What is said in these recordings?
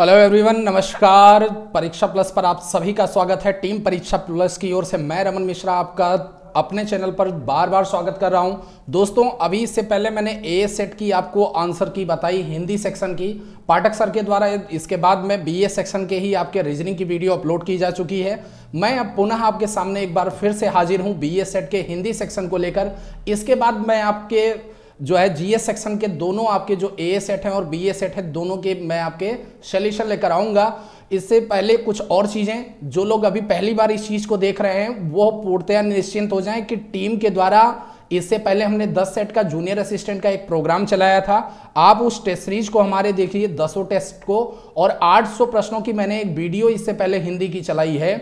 hello everyone नमस्कार परीक्षा plus पर आप सभी का स्वागत है टीम परीक्षा प्लस की ओर से मैं रमन मिश्रा आपका अपने चैनल पर बार बार स्वागत कर रहा हूं दोस्तों अभी इससे पहले मैंने ए सेट की आपको आंसर की बताई हिंदी सेक्शन की पाठक सर के द्वारा इसके बाद में बी सेक्शन के ही आपके रीजनिंग की वीडियो अपलोड की जा चुकी है मैं अब पुनः आपके सामने एक बार फिर से हाजिर हूँ बी सेट के हिंदी सेक्शन को लेकर इसके बाद मैं आपके जो है जीएस सेक्शन के दोनों आपके जो ए सेट हैं और बी ए सेट है दोनों के मैं आपके सलेशन लेकर आऊँगा इससे पहले कुछ और चीज़ें जो लोग अभी पहली बार इस चीज़ को देख रहे हैं वो पूर्णतया निश्चिंत हो जाएं कि टीम के द्वारा इससे पहले हमने 10 सेट का जूनियर असिस्टेंट का एक प्रोग्राम चलाया था आप उस टेस्ट सीरीज को हमारे देखिए दसों टेस्ट को और 800 प्रश्नों की मैंने एक वीडियो इससे पहले हिंदी की चलाई है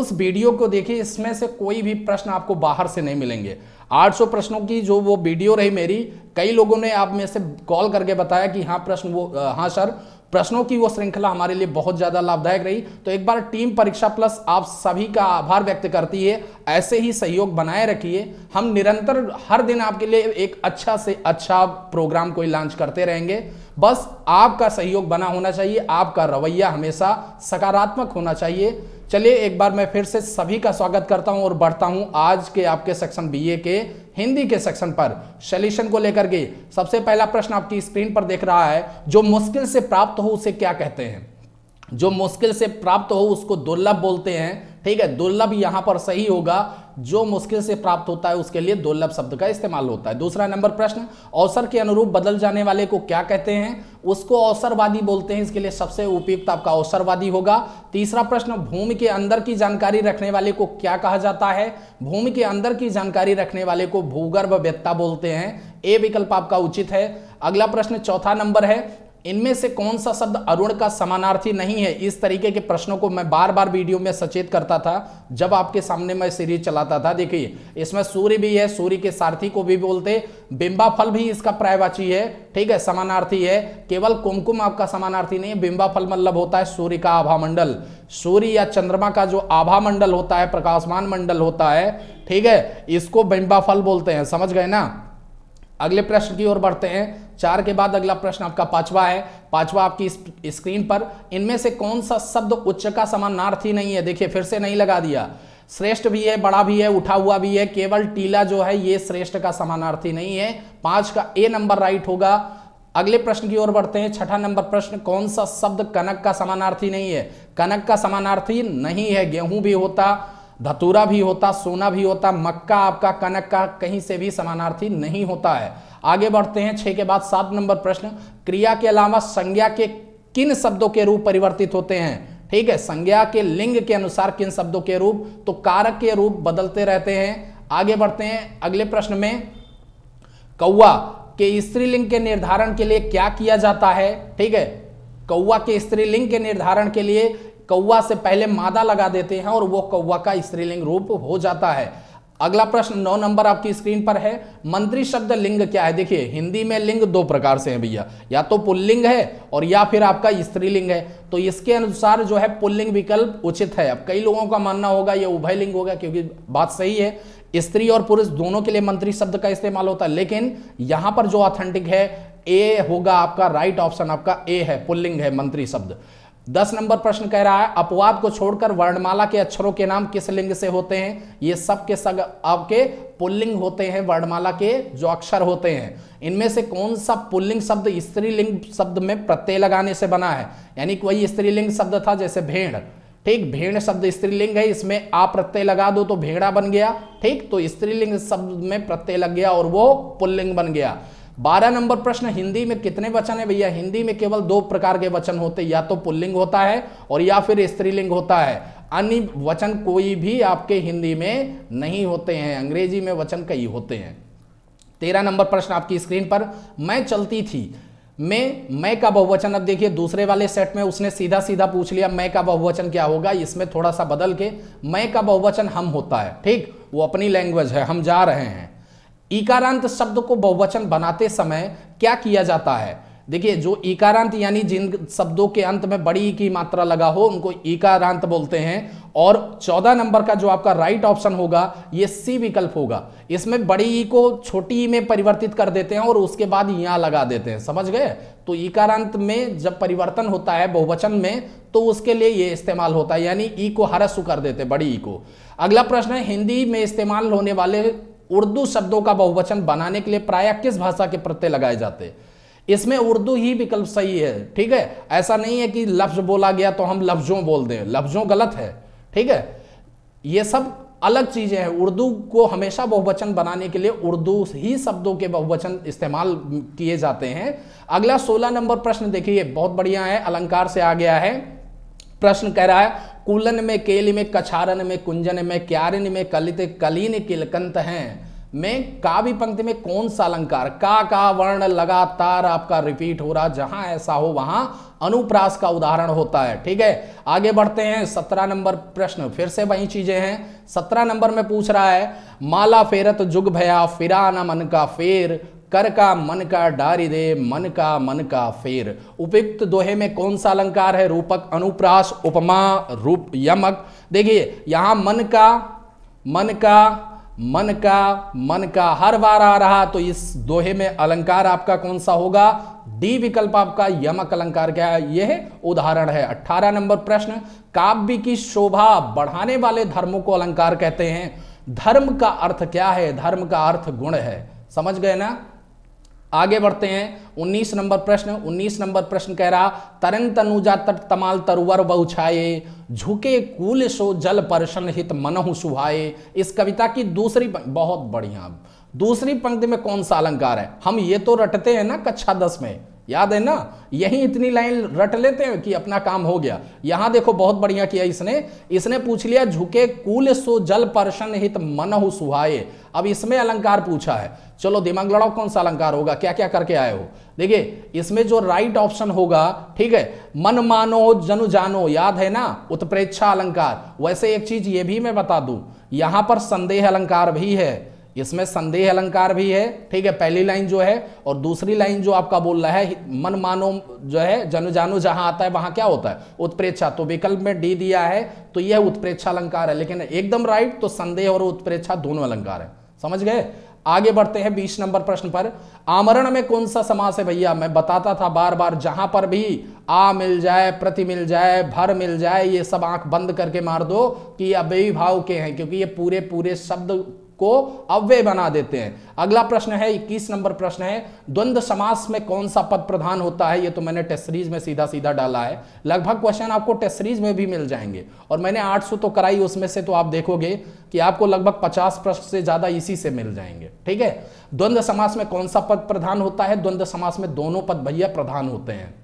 उस वीडियो को देखिए इसमें से कोई भी प्रश्न आपको बाहर से नहीं मिलेंगे 800 प्रश्नों की जो वो वीडियो रही मेरी कई लोगों ने आप में से कॉल करके बताया कि हाँ प्रश्न वो हाँ सर प्रश्नों की वो श्रृंखला हमारे लिए बहुत ज़्यादा लाभदायक रही तो एक बार टीम परीक्षा प्लस आप सभी का आभार व्यक्त करती है ऐसे ही सहयोग बनाए रखिए हम निरंतर हर दिन आपके लिए एक अच्छा से अच्छा प्रोग्राम कोई लॉन्च करते रहेंगे बस आपका सहयोग बना होना चाहिए आपका रवैया हमेशा सकारात्मक होना चाहिए चलिए एक बार मैं फिर से सभी का स्वागत करता हूं और बढ़ता हूं आज के आपके सेक्शन बीए के हिंदी के सेक्शन पर सल्यूशन को लेकर के सबसे पहला प्रश्न आपकी स्क्रीन पर देख रहा है जो मुश्किल से प्राप्त हो उसे क्या कहते हैं जो मुश्किल से प्राप्त हो उसको दुर्लभ बोलते हैं ठीक है दुर्लभ यहां पर सही होगा जो मुश्किल से प्राप्त होता है उसके लिए दुर्लभ शब्द का इस्तेमाल होता है दूसरा नंबर प्रश्न अवसर के अनुरूप बदल जाने वाले को क्या कहते हैं उसको अवसरवादी बोलते हैं इसके लिए सबसे उपयुक्त आपका अवसरवादी होगा तीसरा प्रश्न भूमि के अंदर की जानकारी रखने वाले को क्या कहा जाता है भूमि के अंदर की जानकारी रखने वाले को भूगर्भ वेत्ता बोलते हैं ए विकल्प आपका उचित है अगला प्रश्न चौथा नंबर है इनमें से कौन सा शब्द अरुण का समानार्थी नहीं है इस तरीके के प्रश्नों को मैं बार बार वीडियो में सचेत करता था जब आपके सामने मैं सीरीज चलाता था देखिए इसमें सूर्य भी है सूर्य के सारथी को भी बोलते बिंबा फल भी इसका प्रायवाची है ठीक है समानार्थी है केवल कुमकुम आपका समानार्थी नहीं है बिंबा फल मतलब होता है सूर्य का आभा मंडल सूर्य या चंद्रमा का जो आभा मंडल होता है प्रकाशमान मंडल होता है ठीक है इसको बिंबा फल बोलते हैं समझ गए ना अगले प्रश्न की ओर बढ़ते हैं चार के बाद अगला प्रश्न आपका पांचवा है पांचवा आपकी स्क्रीन पर इनमें से कौन सा शब्द उच्च का समानार्थी नहीं है देखिए फिर से नहीं लगा दिया श्रेष्ठ भी है बड़ा भी है उठा हुआ भी है केवल टीला जो है ये श्रेष्ठ का समानार्थी नहीं है पांच का ए नंबर राइट होगा अगले प्रश्न की ओर बढ़ते हैं छठा नंबर प्रश्न कौन सा शब्द कनक का समानार्थी नहीं है कनक का समानार्थी नहीं है गेहूं भी होता धतूरा भी होता सोना भी होता मक्का आपका कनक का कहीं से भी समानार्थी नहीं होता है आगे बढ़ते हैं छह के बाद सात नंबर प्रश्न क्रिया के अलावा संज्ञा के किन शब्दों के रूप परिवर्तित होते हैं ठीक है संज्ञा के लिंग के अनुसार किन शब्दों के रूप तो कारक के रूप बदलते रहते हैं आगे बढ़ते हैं अगले प्रश्न में कौआ के स्त्रीलिंग के निर्धारण के लिए क्या किया जाता है ठीक है कौआ के स्त्रीलिंग के निर्धारण के लिए कौवा से पहले मादा लगा देते हैं और वो कौवा का स्त्रीलिंग रूप हो जाता है अगला प्रश्न नौ नंबर आपकी स्क्रीन पर है मंत्री शब्द लिंग क्या है देखिए हिंदी में लिंग दो प्रकार से है भैया या तो पुल्लिंग है और या फिर आपका स्त्रीलिंग है तो इसके अनुसार जो है पुल्लिंग विकल्प उचित है अब कई लोगों का मानना होगा यह उभय लिंग होगा क्योंकि बात सही है स्त्री और पुरुष दोनों के लिए मंत्री शब्द का इस्तेमाल होता है लेकिन यहां पर जो ऑथेंटिक है ए होगा आपका राइट ऑप्शन आपका ए है पुल्लिंग है मंत्री शब्द दस नंबर प्रश्न कह रहा है अपवाद को छोड़कर वर्णमाला के अक्षरों के नाम किस लिंग से होते हैं ये सब के सब आपके पुल्लिंग होते हैं वर्णमाला के जो अक्षर होते हैं इनमें से कौन सा पुल्लिंग शब्द स्त्रीलिंग शब्द में प्रत्यय लगाने से बना है यानी कोई वही स्त्रीलिंग शब्द था जैसे भेड़ ठीक भेड़ शब्द स्त्रीलिंग है इसमें आप प्रत्यय लगा दो तो भेड़ा बन गया ठीक तो स्त्रीलिंग शब्द में प्रत्यय लग गया और वो पुल्लिंग बन गया बारह नंबर प्रश्न हिंदी में कितने वचन है भैया हिंदी में केवल दो प्रकार के वचन होते या तो पुल्लिंग होता है और या फिर स्त्रीलिंग होता है अन्य वचन कोई भी आपके हिंदी में नहीं होते हैं अंग्रेजी में वचन कई होते हैं तेरह नंबर प्रश्न आपकी स्क्रीन पर मैं चलती थी मैं मैं का बहुवचन अब देखिए दूसरे वाले सेट में उसने सीधा सीधा पूछ लिया मैं का बहुवचन क्या होगा इसमें थोड़ा सा बदल के मैं का बहुवचन हम होता है ठीक वो अपनी लैंग्वेज है हम जा रहे हैं इकारांत शब्द को बहुवचन बनाते समय क्या किया जाता है देखिए जो इकारांत यानी जिन शब्दों के अंत में बड़ी की मात्रा लगा हो उनको इकारांत बोलते हैं और चौदह नंबर का जो आपका राइट ऑप्शन होगा ये सी विकल्प होगा इसमें बड़ी ई को छोटी ई में परिवर्तित कर देते हैं और उसके बाद यहां लगा देते हैं समझ गए तो इकारांत में जब परिवर्तन होता है बहुवचन में तो उसके लिए ये इस्तेमाल होता है यानी ई e को हरसु कर देते बड़ी ई e को अगला प्रश्न है हिंदी में इस्तेमाल होने वाले उर्दू शब्दों का बहुवचन बनाने के लिए प्राय किस भाषा के प्रत्यय लगाए जाते हैं इसमें उर्दू ही विकल्प सही है ठीक है ऐसा नहीं है कि लफ्ज बोला गया तो हम लफ्जों बोल दें लफ्जों गलत है ठीक है ये सब अलग चीज़ें हैं उर्दू को हमेशा बहुवचन बनाने के लिए उर्दू ही शब्दों के बहुवचन इस्तेमाल किए जाते हैं अगला सोलह नंबर प्रश्न देखिए बहुत बढ़िया है अलंकार से आ गया है प्रश्न कह रहा है कुलन में केल में कछारन में कुंजन में क्यारिन में कलित कलीन किलकंत हैं में काव्य पंक्ति में कौन सा अलंकार का का वर्ण लगातार आपका रिपीट हो रहा जहां ऐसा हो वहां अनुप्रास का उदाहरण होता है ठीक है आगे बढ़ते हैं सत्रह नंबर प्रश्न फिर से वही चीजें हैं सत्रह नंबर में पूछ रहा है माला फेरत जुग भया फिरा न मन का फेर कर का मन का डारी दे मन का मन का फेर उपयुक्त दोहे में कौन सा अलंकार है रूपक अनुप्रास उपमा रूप यमक देखिए यहां मन का मन का मन का मन का हर बार आ रहा तो इस दोहे में अलंकार आपका कौन सा होगा डी विकल्प आपका यमक अलंकार क्या है यह उदाहरण है 18 नंबर प्रश्न काव्य की शोभा बढ़ाने वाले धर्मों को अलंकार कहते हैं धर्म का अर्थ क्या है धर्म का अर्थ गुण है समझ गए ना आगे बढ़ते हैं 19 नंबर प्रश्न 19 नंबर प्रश्न कह रहा तरंग तनुजा तट तमाल तरुवर बहुछाए झुके कुल सो जल परसन हित मनहु सुहाए इस कविता की दूसरी बहुत बढ़िया दूसरी पंक्ति में कौन सा अलंकार है हम ये तो रटते हैं ना कक्षा दस में याद है ना यही इतनी लाइन रट लेते हैं कि अपना काम हो गया यहां देखो बहुत बढ़िया किया इसने इसने पूछ लिया झुके कुल सो जल परसन हित मनहु सुहाये अब इसमें अलंकार पूछा है चलो दिमाग लड़ाओ कौन सा अलंकार होगा क्या क्या करके आए हो देखिए इसमें जो राइट ऑप्शन होगा ठीक है मन मानो जनु जानो याद है ना उत्प्रेक्षा अलंकार वैसे एक चीज ये भी मैं बता दूं यहां पर संदेह अलंकार भी है इसमें संदेह अलंकार भी है ठीक है पहली लाइन जो है और दूसरी लाइन जो आपका बोल रहा है मन मानो जो है जनु जानो जहां आता है वहां क्या होता है उत्प्रेक्षा तो विकल्प में डी दिया है तो यह उत्प्रेक्षा अलंकार है लेकिन एकदम राइट तो संदेह और उत्प्रेक्षा दोनों अलंकार है समझ गए आगे बढ़ते हैं बीस नंबर प्रश्न पर आमरण में कौन सा समास है भैया मैं बताता था बार बार जहां पर भी आ मिल जाए प्रति मिल जाए भर मिल जाए ये सब आंख बंद करके मार दो कि ये भाव के हैं क्योंकि ये पूरे पूरे शब्द को अव्यय बना देते हैं अगला प्रश्न है इक्कीस नंबर प्रश्न है द्वंद्व समास में कौन सा पद प्रधान होता है ये तो मैंने टेस्ट सीरीज में सीधा सीधा डाला है लगभग क्वेश्चन आपको टेस्ट सीरीज में भी मिल जाएंगे और मैंने 800 तो कराई उसमें से तो आप देखोगे कि आपको लगभग 50 प्रश्न से ज्यादा इसी से मिल जाएंगे ठीक है द्वंद्व समास में कौन सा पद प्रधान होता है द्वंद्व समास में दोनों पद भैया प्रधान होते हैं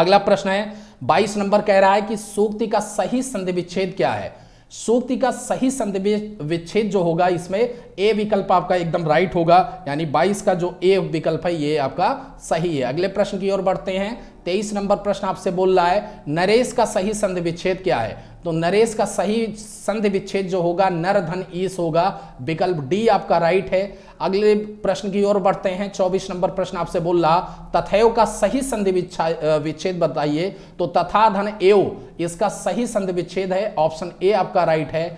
अगला प्रश्न है 22 नंबर कह रहा है कि सूक्ति का सही संधि विच्छेद क्या है सूक्ति का सही संधि विच्छेद जो होगा इसमें ए विकल्प आपका एकदम राइट होगा यानी 22 का जो ए विकल्प है ये आपका सही है अगले प्रश्न की ओर बढ़ते हैं 23 नंबर प्रश्न आपसे बोल रहा है नरेश का सही संधि विच्छेद क्या है तो नरेश का सही संधि विच्छेद जो होगा नर धन ईस होगा विकल्प डी आपका राइट है अगले प्रश्न की ओर बढ़ते हैं 24 नंबर प्रश्न आपसे बोल रहा तथयो का सही संधि विच्छेद बताइए तो तथा धन एव इसका सही संधि विच्छेद है ऑप्शन ए आपका राइट है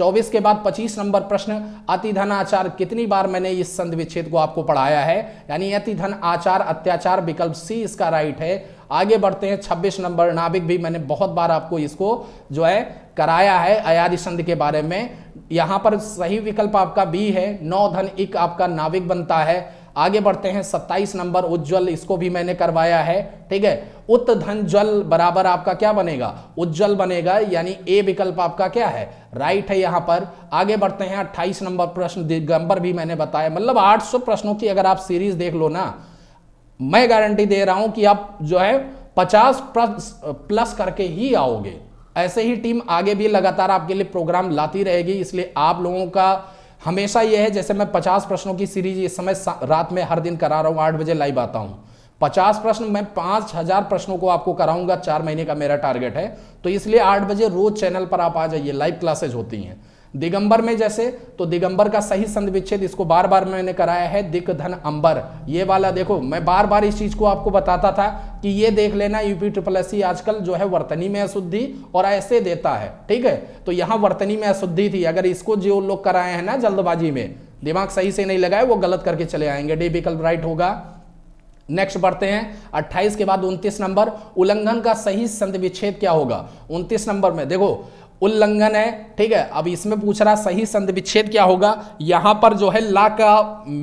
24 के बाद 25 नंबर प्रश्न अतिधन आचार कितनी बार मैंने इस संधि विच्छेद को आपको पढ़ाया है यानी अति धन आचार अत्याचार विकल्प सी इसका राइट है आगे बढ़ते हैं 26 नंबर नाभिक भी मैंने बहुत बार आपको इसको जो है कराया है अयारी संधि के बारे में यहाँ पर सही विकल्प आपका बी है नौ धन एक आपका नाविक बनता है आगे बढ़ते हैं 27 नंबर उज्जवल इसको भी मैंने करवाया है ठीक है उत्त धन जल बराबर आपका क्या बनेगा उज्जवल बनेगा यानी ए विकल्प आपका क्या है राइट है यहां पर आगे बढ़ते हैं 28 नंबर प्रश्न दिगंबर भी मैंने बताया मतलब 800 प्रश्नों की अगर आप सीरीज देख लो ना मैं गारंटी दे रहा हूं कि आप जो है पचास प्लस करके ही आओगे ऐसे ही टीम आगे भी लगातार आपके लिए प्रोग्राम लाती रहेगी इसलिए आप लोगों का हमेशा यह है जैसे मैं पचास प्रश्नों की सीरीज इस समय रात में हर दिन करा रहा हूं आठ बजे लाइव आता हूं पचास प्रश्न मैं पांच हजार प्रश्नों को आपको कराऊंगा चार महीने का मेरा टारगेट है तो इसलिए आठ बजे रोज चैनल पर आप आ जाइए लाइव क्लासेज होती हैं दिगंबर में जैसे तो दिगंबर का सही संधि विच्छेद इसको बार बार मैंने कराया है दिक धन अंबर ये वाला देखो मैं बार बार इस चीज को आपको बताता था कि ये देख लेना यूपी ट्रिपल एस आजकल जो है वर्तनी में अशुद्धि और ऐसे देता है ठीक है तो यहां वर्तनी में अशुद्धि थी अगर इसको जो लोग कराए हैं ना जल्दबाजी में दिमाग सही से नहीं लगाए वो गलत करके चले आएंगे डे विकल्प राइट होगा नेक्स्ट बढ़ते हैं 28 के बाद 29 नंबर उल्लंघन का सही संधि विच्छेद क्या होगा 29 नंबर में देखो उल्लंघन है ठीक है अब इसमें पूछ रहा सही संधि विच्छेद क्या होगा यहां पर जो है ला का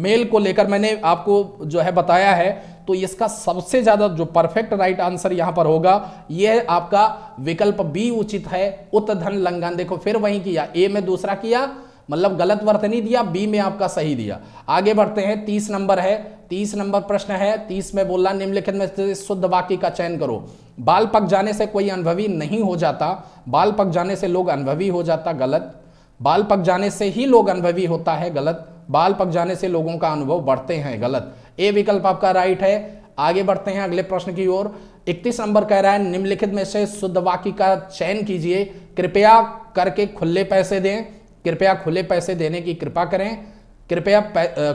मेल को लेकर मैंने आपको जो है बताया है तो इसका सबसे ज़्यादा जो परफेक्ट राइट आंसर यहां पर होगा यह आपका विकल्प बी उचित है उत्तन लंघन देखो फिर वही किया ए में दूसरा किया मतलब गलत वर्थ नहीं दिया बी में आपका सही दिया आगे बढ़ते हैं तीस नंबर है तीस नंबर प्रश्न है तीस में बोला निम्नलिखित में से शुद्ध वाक्य का चयन करो बाल पक जाने से कोई अनुभवी नहीं हो जाता बाल पक जाने से लोग अनुभवी हो जाता गलत बाल पक जाने से ही लोग अनुभवी होता है गलत बाल पक जाने से लोगों का अनुभव बढ़ते हैं गलत ए विकल्प आपका राइट है आगे बढ़ते हैं अगले प्रश्न की ओर 31 नंबर कह रहा है निम्नलिखित में से शुद्ध वाक्य का चयन कीजिए कृपया करके खुले पैसे दें कृपया खुले पैसे देने की कृपा करें कृपया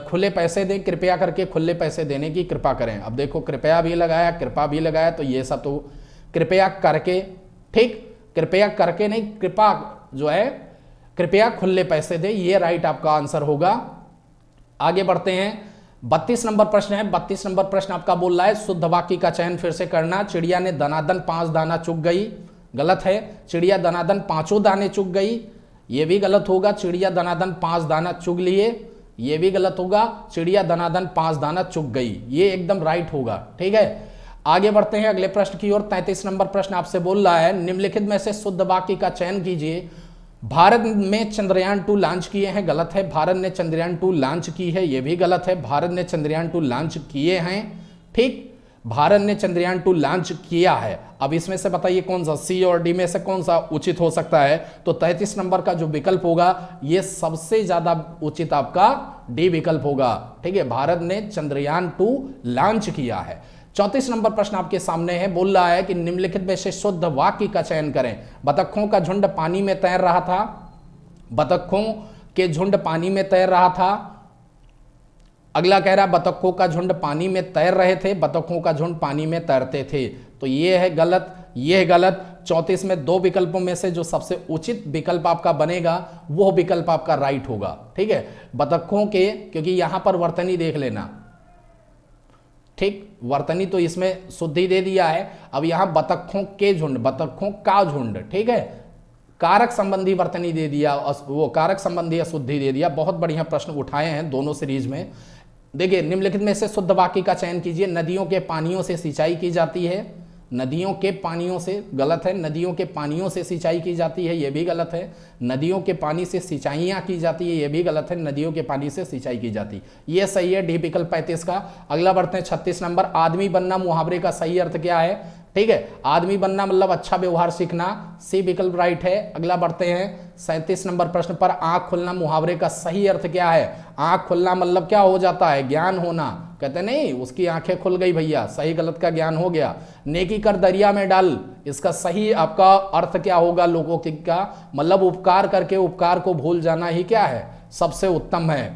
खुले पैसे दें कृपया करके खुले पैसे देने की कृपा करें अब देखो कृपया भी लगाया कृपा भी लगाया तो ये सब तो कृपया करके ठीक कृपया करके नहीं कृपा जो है कृपया खुले पैसे दे ये राइट आपका आंसर होगा आगे बढ़ते हैं बत्तीस नंबर प्रश्न है बत्तीस नंबर प्रश्न आपका बोल रहा है शुद्ध वाक्य का चयन फिर से करना चिड़िया ने दनादन पांच दाना चुग गई गलत है चिड़िया दनादन पांचों दाने चुग गई ये भी गलत होगा चिड़िया धनाधन पांच दाना चुग लिए ये भी गलत होगा चिड़िया धनाधन पांच दाना चुग गई ये एकदम राइट होगा ठीक है आगे बढ़ते हैं अगले प्रश्न की ओर तैतीस नंबर प्रश्न आपसे बोल रहा है निम्नलिखित में से शुद्ध वाक्य का चयन कीजिए भारत में चंद्रयान टू लॉन्च किए हैं गलत है भारत ने चंद्रयान टू लॉन्च की है ये भी गलत है भारत ने चंद्रयान टू लॉन्च किए हैं ठीक भारत ने चंद्रयान टू लॉन्च किया है अब इसमें से बताइए कौन सा सी और डी में से कौन सा उचित हो सकता है तो 33 नंबर का जो विकल्प होगा ये सबसे ज्यादा उचित आपका डी विकल्प होगा ठीक है भारत ने चंद्रयान टू लॉन्च किया है चौतीस नंबर प्रश्न आपके सामने है बोल रहा है कि निम्नलिखित में से शुद्ध वाक्य का चयन करें बतखों का झुंड पानी में तैर रहा था बतखों के झुंड पानी में तैर रहा था अगला कह रहा बतखों का झुंड पानी में तैर रहे थे बतखों का झुंड पानी में तैरते थे तो ये है गलत ये है गलत चौंतीस में दो विकल्पों में से जो सबसे उचित विकल्प आपका बनेगा वो विकल्प आपका राइट होगा ठीक है बतखों के क्योंकि यहां पर वर्तनी देख लेना ठीक वर्तनी तो इसमें शुद्धि दे दिया है अब यहां बतखों के झुंड बतखों का झुंड ठीक है कारक संबंधी वर्तनी दे दिया वो कारक संबंधी अशुद्धि दे दिया बहुत बढ़िया प्रश्न उठाए हैं दोनों सीरीज में देखिए निम्नलिखित में से शुद्ध वाक्य का चयन कीजिए नदियों के पानियों से सिंचाई की जाती है नदियों के पानियों से गलत है नदियों के पानियों से सिंचाई की जाती है यह भी गलत है नदियों के पानी से सिंचाइयाँ की जाती है यह भी गलत है नदियों के पानी से सिंचाई की जाती है यह सही है डी विकल्प पैंतीस का अगला बढ़ते हैं छत्तीस नंबर आदमी बनना मुहावरे का सही अर्थ क्या है ठीक है आदमी बनना मतलब अच्छा व्यवहार सीखना सी विकल्प राइट है अगला बढ़ते हैं सैंतीस नंबर प्रश्न पर आंख खुलना मुहावरे का सही अर्थ क्या है आंख खुलना मतलब क्या हो जाता है ज्ञान होना कहते नहीं उसकी आंखें खुल गई भैया सही गलत का ज्ञान हो गया नेकी कर दरिया में डाल इसका सही आपका अर्थ क्या होगा लोगों के का मतलब उपकार करके उपकार को भूल जाना ही क्या है सबसे उत्तम है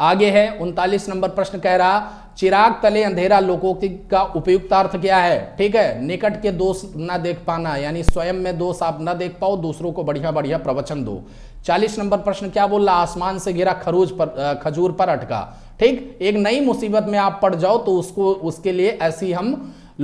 आगे है उनतालीस नंबर प्रश्न कह रहा चिराग तले अंधेरा लोकोक्ति का उपयुक्त अर्थ क्या है ठीक है निकट के दोष ना देख पाना यानी स्वयं में दोष आप ना देख पाओ दूसरों को बढ़िया बढ़िया प्रवचन दो चालीस नंबर प्रश्न क्या बोल रहा आसमान से गिरा खरूज पर खजूर पर अटका ठीक एक नई मुसीबत में आप पड़ जाओ तो उसको उसके लिए ऐसी हम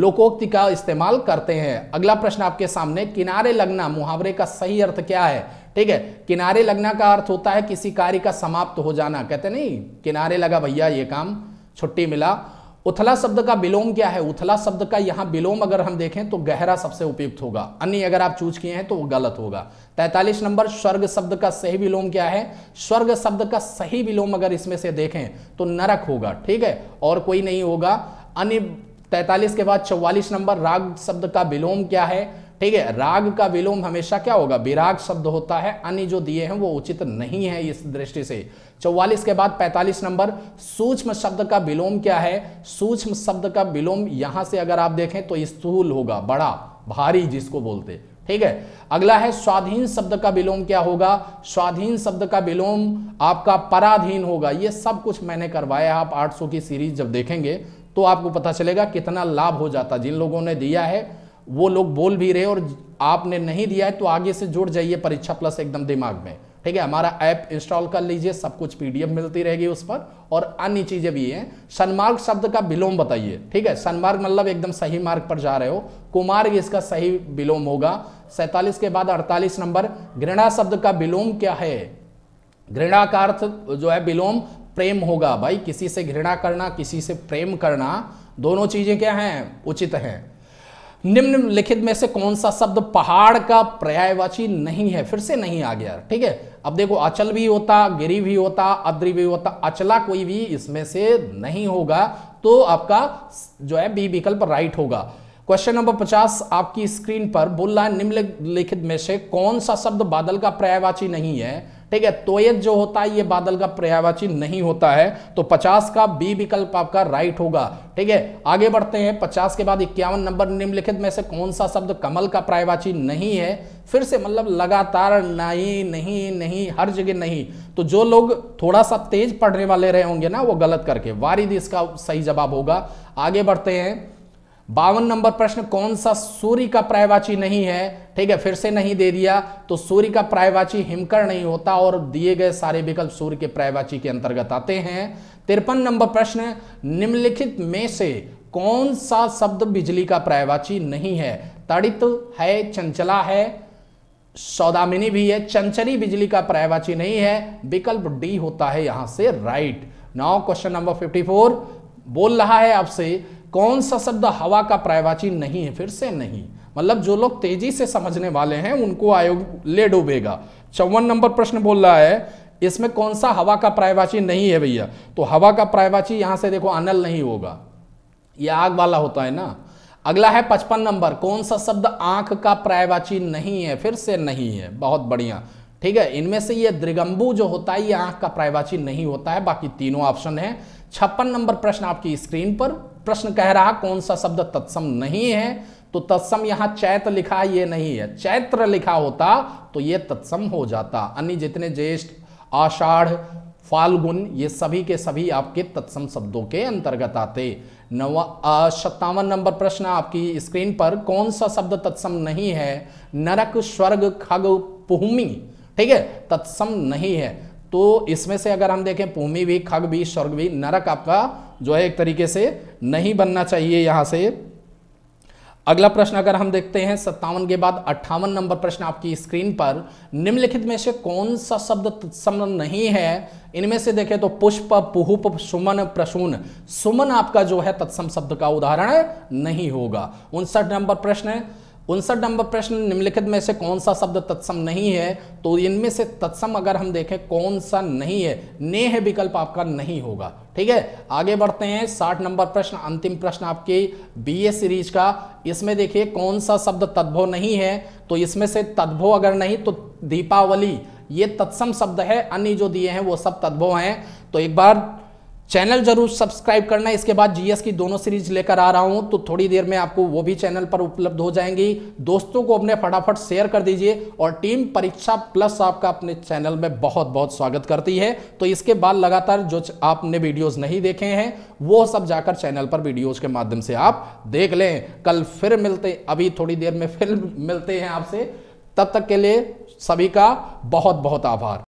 लोकोक्ति का इस्तेमाल करते हैं अगला प्रश्न आपके सामने किनारे लगना मुहावरे का सही अर्थ क्या है ठीक है किनारे लगना का अर्थ होता है किसी कार्य का समाप्त हो जाना कहते नहीं किनारे लगा भैया ये काम छुट्टी मिला उथला शब्द का विलोम क्या है उथला शब्द का यहां विलोम अगर हम देखें तो गहरा सबसे उपयुक्त होगा अन्य अगर आप चूज किए हैं तो वो गलत होगा तैतालीस नंबर स्वर्ग शब्द का सही विलोम क्या है स्वर्ग शब्द का सही विलोम अगर इसमें से देखें तो नरक होगा ठीक है और कोई नहीं होगा अन्य तैतालीस के बाद चौवालीस नंबर राग शब्द का विलोम क्या है ठीक है राग का विलोम हमेशा क्या होगा विराग शब्द होता है अन्य जो दिए हैं वो उचित नहीं है इस दृष्टि से चौवालीस के बाद 45 नंबर सूक्ष्म शब्द का विलोम क्या है सूक्ष्म शब्द का विलोम यहां से अगर आप देखें तो स्थूल होगा बड़ा भारी जिसको बोलते ठीक है अगला है स्वाधीन शब्द का विलोम क्या होगा स्वाधीन शब्द का विलोम आपका पराधीन होगा ये सब कुछ मैंने करवाया आप 800 की सीरीज जब देखेंगे तो आपको पता चलेगा कितना लाभ हो जाता जिन लोगों ने दिया है वो लोग बोल भी रहे और आपने नहीं दिया है तो आगे से जुड़ जाइए परीक्षा प्लस एकदम दिमाग में ठीक है हमारा ऐप इंस्टॉल कर लीजिए सब कुछ पीडीएफ मिलती रहेगी उस पर और अन्य चीजें भी हैं सनमार्ग शब्द का विलोम बताइए ठीक है सनमार्ग मतलब एकदम सही मार्ग पर जा रहे हो कुमार्ग इसका सही विलोम होगा सैतालीस के बाद अड़तालीस नंबर घृणा शब्द का विलोम क्या है घृणा का अर्थ जो है विलोम प्रेम होगा भाई किसी से घृणा करना किसी से प्रेम करना दोनों चीजें क्या हैं उचित हैं निम्नलिखित में से कौन सा शब्द पहाड़ का पर्यायवाची नहीं है फिर से नहीं आ गया ठीक है अब देखो अचल भी होता गिरी भी होता अद्री भी होता अचला कोई भी इसमें से नहीं होगा तो आपका जो है बी विकल्प राइट होगा क्वेश्चन नंबर पचास आपकी स्क्रीन पर बोल रहा है निम्नलिखित में से कौन सा शब्द बादल का पर्यायवाची नहीं है ठीक है तोयत जो होता है ये बादल का पर्यावाची नहीं होता है तो 50 का बी विकल्प आपका राइट होगा ठीक है आगे बढ़ते हैं 50 के बाद इक्यावन नंबर निम्नलिखित में से कौन सा शब्द कमल का पर्यावाची नहीं है फिर से मतलब लगातार नहीं नहीं नहीं हर जगह नहीं तो जो लोग थोड़ा सा तेज पढ़ने वाले रहे होंगे ना वो गलत करके वारिद इसका सही जवाब होगा आगे बढ़ते हैं बावन नंबर प्रश्न कौन सा सूर्य का प्रायवाची नहीं है ठीक है फिर से नहीं दे दिया तो सूर्य का प्रायवाची हिमकर नहीं होता और दिए गए सारे विकल्प सूर्य के प्रायवाची के अंतर्गत आते हैं तिरपन नंबर प्रश्न निम्नलिखित में से कौन सा शब्द बिजली का प्रायवाची नहीं है तड़ित है चंचला है सौदामिनी भी है चंचली बिजली का प्रायवाची नहीं है विकल्प डी होता है यहां से राइट नाउ क्वेश्चन नंबर 54 बोल रहा है आपसे कौन सा शब्द हवा का प्रायवाची नहीं है फिर से नहीं मतलब जो लोग तेजी से समझने वाले हैं उनको आयोग ले डूबेगा चौवन नंबर प्रश्न बोल रहा है इसमें कौन सा हवा का प्रायवाची नहीं है भैया तो हवा का प्रायवाची यहां से देखो अनल नहीं होगा ये आग वाला होता है ना अगला है पचपन नंबर कौन सा शब्द आंख का प्रायवाची नहीं है फिर से नहीं है बहुत बढ़िया ठीक है इनमें से ये द्रिगंबू जो होता है ये आंख का प्रायवाची नहीं होता है बाकी तीनों ऑप्शन है छप्पन नंबर प्रश्न आपकी स्क्रीन पर प्रश्न कह रहा कौन सा शब्द तत्सम नहीं है तो तत्सम यहां चैत लिखा ये नहीं है चैत्र लिखा होता तो ये तत्सम हो जाता अन्य जितने ज्येष्ठ आषाढ़ फाल्गुन ये सभी के सभी आपके तत्सम शब्दों के अंतर्गत आते सत्तावन नंबर प्रश्न आपकी स्क्रीन पर कौन सा शब्द तत्सम नहीं है नरक स्वर्ग खग पुहमी ठीक है तत्सम नहीं है तो इसमें से अगर हम देखें भूमि भी खग भी स्वर्ग भी नरक आपका जो है एक तरीके से नहीं बनना चाहिए यहां से अगला प्रश्न अगर हम देखते हैं सत्तावन के बाद अट्ठावन नंबर प्रश्न आपकी स्क्रीन पर निम्नलिखित में से कौन सा शब्द तत्सम नहीं है इनमें से देखें तो पुष्प पुहुप सुमन प्रसून सुमन आपका जो है तत्सम शब्द का उदाहरण नहीं होगा उनसठ नंबर प्रश्न है उनसठ नंबर प्रश्न निम्नलिखित में से कौन सा शब्द तत्सम नहीं है तो इनमें से तत्सम अगर हम देखें कौन सा नहीं है नेह विकल्प आपका नहीं होगा ठीक है आगे बढ़ते हैं साठ नंबर प्रश्न अंतिम प्रश्न आपके ए सीरीज का इसमें देखिए कौन सा शब्द तद्भव नहीं है तो इसमें से तद्भव अगर नहीं तो दीपावली ये तत्सम शब्द है अन्य जो दिए हैं वो सब तद्भव हैं तो एक बार चैनल जरूर सब्सक्राइब करना इसके बाद जीएस की दोनों सीरीज लेकर आ रहा हूं तो थोड़ी देर में आपको वो भी चैनल पर उपलब्ध हो जाएंगी दोस्तों को अपने फटाफट शेयर कर दीजिए और टीम परीक्षा प्लस आपका अपने चैनल में बहुत बहुत स्वागत करती है तो इसके बाद लगातार जो आपने वीडियोस नहीं देखे हैं वो सब जाकर चैनल पर वीडियोज के माध्यम से आप देख लें कल फिर मिलते अभी थोड़ी देर में फिर मिलते हैं आपसे तब तक के लिए सभी का बहुत बहुत आभार